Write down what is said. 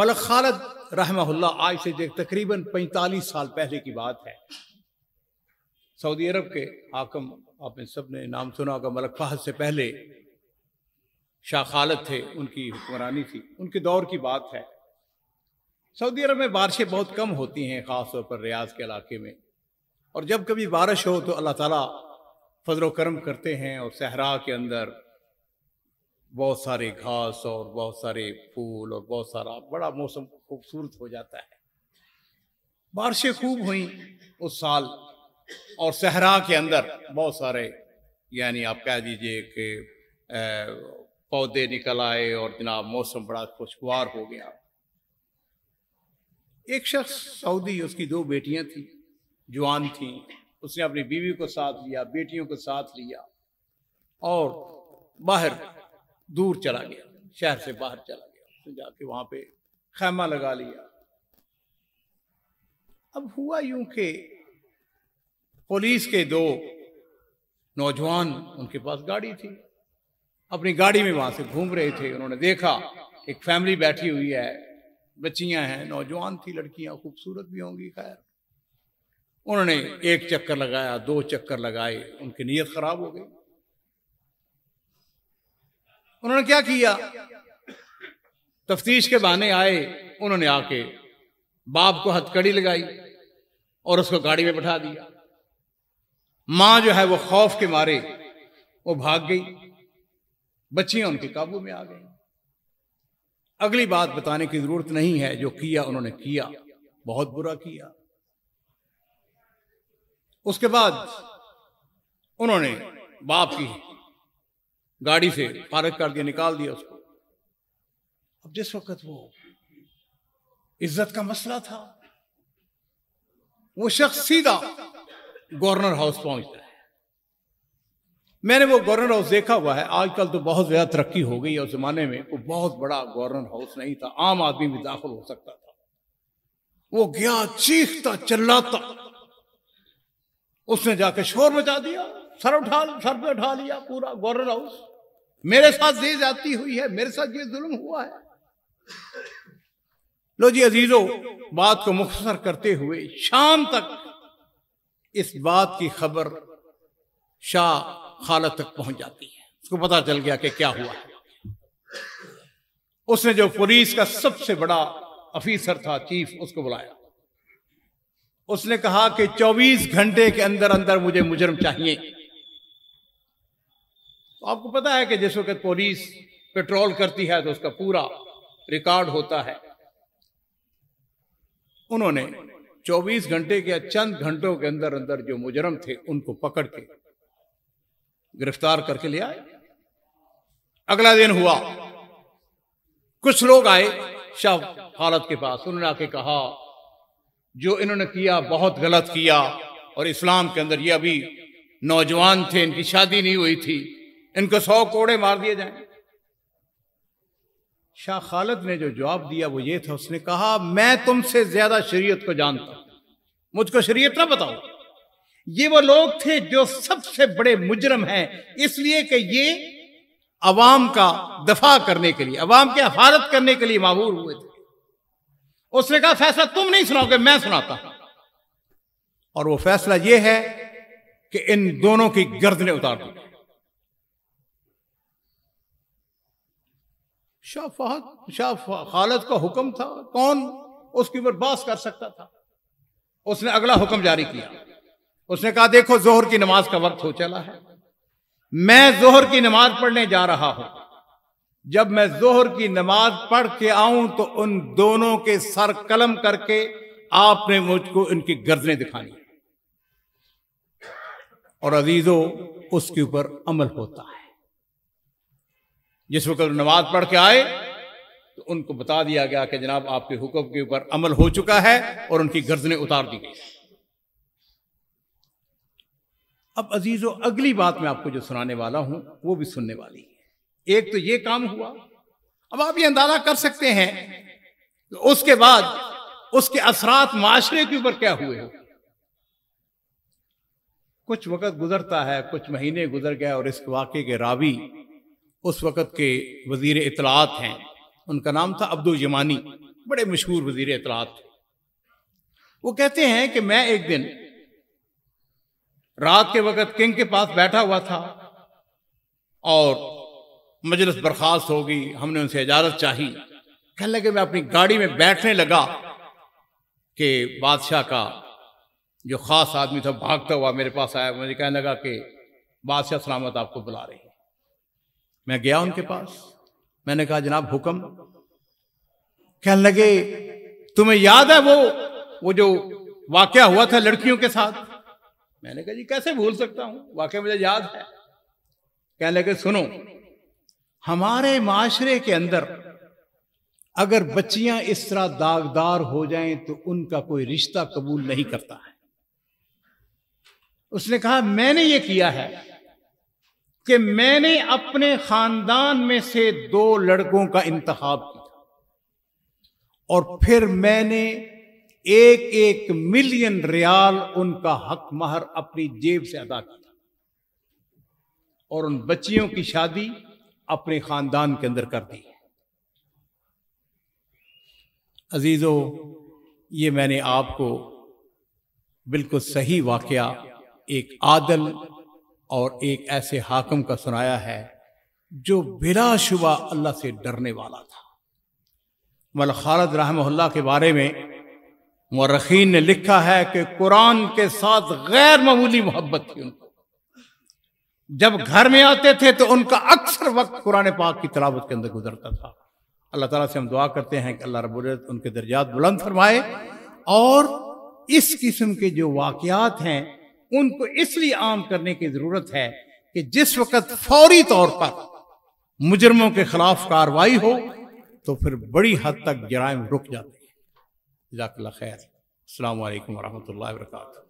मलक खालद रहमा आज से देख तकरीबन 45 साल पहले की बात है सऊदी अरब के आकम आपने सबने नाम सुना होगा मलक फहद से पहले शाह खालद थे उनकी हुक्मरानी थी उनके दौर की बात है सऊदी अरब में बारिशें बहुत कम होती हैं ख़ासतौर पर रियाज के इलाके में और जब कभी बारिश हो तो अल्लाह ताला फजल करम करते हैं और सहरा के अंदर बहुत सारे घास और बहुत सारे फूल और बहुत सारा बड़ा मौसम खूबसूरत हो जाता है बारिशें खूब हुई उस साल और सहरा के अंदर बहुत सारे यानी आप कह दीजिए कि पौधे निकल आए और जनाब मौसम बड़ा खुशगवार हो गया एक शख्स सऊदी उसकी दो बेटियां थी जवान थी उसने अपनी बीवी को साथ लिया बेटियों को साथ लिया और बाहर दूर चला गया शहर से बाहर चला गया तो जाके वहां पे खैमा लगा लिया अब हुआ यूं कि पुलिस के दो नौजवान उनके पास गाड़ी थी अपनी गाड़ी में वहां से घूम रहे थे उन्होंने देखा एक फैमिली बैठी हुई है बच्चियां हैं नौजवान थी लड़कियां खूबसूरत भी होंगी खैर उन्होंने एक चक्कर लगाया दो चक्कर लगाए उनकी नीयत खराब हो गई उन्होंने क्या किया तफ्तीश के बहाने आए उन्होंने आके बाप को हथकड़ी लगाई और उसको गाड़ी में बैठा दिया मां जो है वो खौफ के मारे वो भाग गई बच्चियां उनके काबू में आ गई अगली बात बताने की जरूरत नहीं है जो किया उन्होंने किया बहुत बुरा किया उसके बाद उन्होंने बाप की गाड़ी से पारक कर दिया निकाल दिया उसको अब जिस वक्त वो इज्जत का मसला था वो शख्स सीधा गवर्नर हाउस पहुंचता है मैंने वो गवर्नर हाउस देखा हुआ है आजकल तो बहुत ज्यादा तरक्की हो गई है उस जमाने में वो बहुत बड़ा गवर्नर हाउस नहीं था आम आदमी भी दाखिल हो सकता था वो गया चीखता चिल्लाता उसने जाके शोर मचा दिया सर उठा सर पे उठा लिया पूरा गवर्नर हाउस मेरे साथ दे जाती हुई है मेरे साथ ये जुल्म हुआ है लो जी अजीजो बात को मुखसर करते हुए शाम तक इस बात की खबर शाह खाला तक पहुंच जाती है उसको पता चल गया कि क्या हुआ उसने जो पुलिस का सबसे बड़ा ऑफिसर था चीफ उसको बुलाया उसने कहा कि 24 घंटे के अंदर अंदर मुझे मुजरम चाहिए तो आपको पता है कि जिस वक्त पुलिस पेट्रोल करती है तो उसका पूरा रिकॉर्ड होता है उन्होंने 24 घंटे के चंद घंटों के अंदर अंदर जो मुजरम थे उनको पकड़ के गिरफ्तार करके ले आए अगला दिन हुआ कुछ लोग आए शव हालत के पास उन्होंने आके कहा जो इन्होंने किया बहुत गलत किया और इस्लाम के अंदर ये अभी नौजवान थे इनकी शादी नहीं हुई थी इनको सौ कोड़े मार दिए जाएंगे शाह खालत ने जो जवाब दिया वो ये था उसने कहा मैं तुमसे ज्यादा शरीयत को जानता हूं मुझको शरीयत ना बताओ ये वो लोग थे जो सबसे बड़े मुजरम हैं इसलिए कि ये अवाम का दफा करने के लिए अवाम की हफाजत करने के लिए माहूर हुए थे उसने कहा फैसला तुम नहीं सुनाओगे मैं सुनाता हूं और वो फैसला यह है कि इन दोनों की गर्दने उतार दी शाह फहद शाह खालद का हुक्म था कौन उसके ऊपर बास कर सकता था उसने अगला हुक्म जारी किया उसने कहा देखो जोहर की नमाज का वक्त हो चला है मैं जोहर की नमाज पढ़ने जा रहा हूं जब मैं जोहर की नमाज पढ़ के आऊं तो उन दोनों के सर कलम करके आपने मुझको इनकी गर्दने दिखानी और अजीजों उसके ऊपर अमल होता है जिस वक्त नमाज पढ़ के आए तो उनको बता दिया गया कि जनाब आपके हुक्म के ऊपर अमल हो चुका है और उनकी गर्दनें उतार दी गई अब अजीजो अगली बात मैं आपको जो सुनाने वाला हूं वो भी सुनने वाली है एक तो ये काम हुआ अब आप ये अंदाजा कर सकते हैं तो उसके बाद उसके असरात माशरे के ऊपर क्या हुए कुछ वक्त गुजरता है कुछ महीने गुजर गए और इस वाक्य के रावी उस वक़्त के वजीर इतलात हैं उनका नाम था अब्दुल यमानी बड़े मशहूर वजीर इतलात थे वो कहते हैं कि मैं एक दिन रात के वक़्त किंग के पास बैठा हुआ था और मजलिस बर्खास्त हो गई हमने उनसे इजाज़त चाही कहने लगे मैं अपनी गाड़ी में बैठने लगा कि बादशाह का जो ख़ास आदमी था भागता हुआ मेरे पास आया मुझे कहने लगा कि बादशाह सलामत आपको बुला रही है मैं गया उनके पास मैंने कहा जनाब हुक्म कहने लगे तुम्हें याद है वो वो जो वाक्य हुआ था लड़कियों के साथ मैंने कहा जी कैसे भूल सकता हूं वाक्य मुझे याद है कहने लगे सुनो हमारे माशरे के अंदर अगर बच्चियां इस तरह दागदार हो जाएं तो उनका कोई रिश्ता कबूल नहीं करता है उसने कहा मैंने ये किया है कि मैंने अपने खानदान में से दो लड़कों का इंतखब किया और फिर मैंने एक एक मिलियन रियाल उनका हक महर अपनी जेब से अदा किया और उन बच्चियों की शादी अपने खानदान के अंदर कर दी अजीजों ये मैंने आपको बिल्कुल सही वाकया एक आदल और एक ऐसे हाकम का सुनाया है जो बिलाशुबा अल्लाह से डरने वाला था मल खालद रहमल्ला के बारे में मरखीन ने लिखा है कि कुरान के साथ गैर मामूली मोहब्बत थी उनको जब घर में आते थे तो उनका अक्सर वक्त कुरान पाक की तलावत के अंदर गुजरता था अल्लाह ताला से हम दुआ करते हैं कि अल्लाह रबुल्ज़त उनके दर्जात बुलंद फरमाए और इस किस्म के जो वाकियात हैं उनको इसलिए आम करने की जरूरत है कि जिस वक्त फौरी तौर पर मुजरमों के खिलाफ कार्रवाई हो तो फिर बड़ी हद तक जराय रुक जाती है जजाकल्ला खैर अल्लाम वरहमल वर्का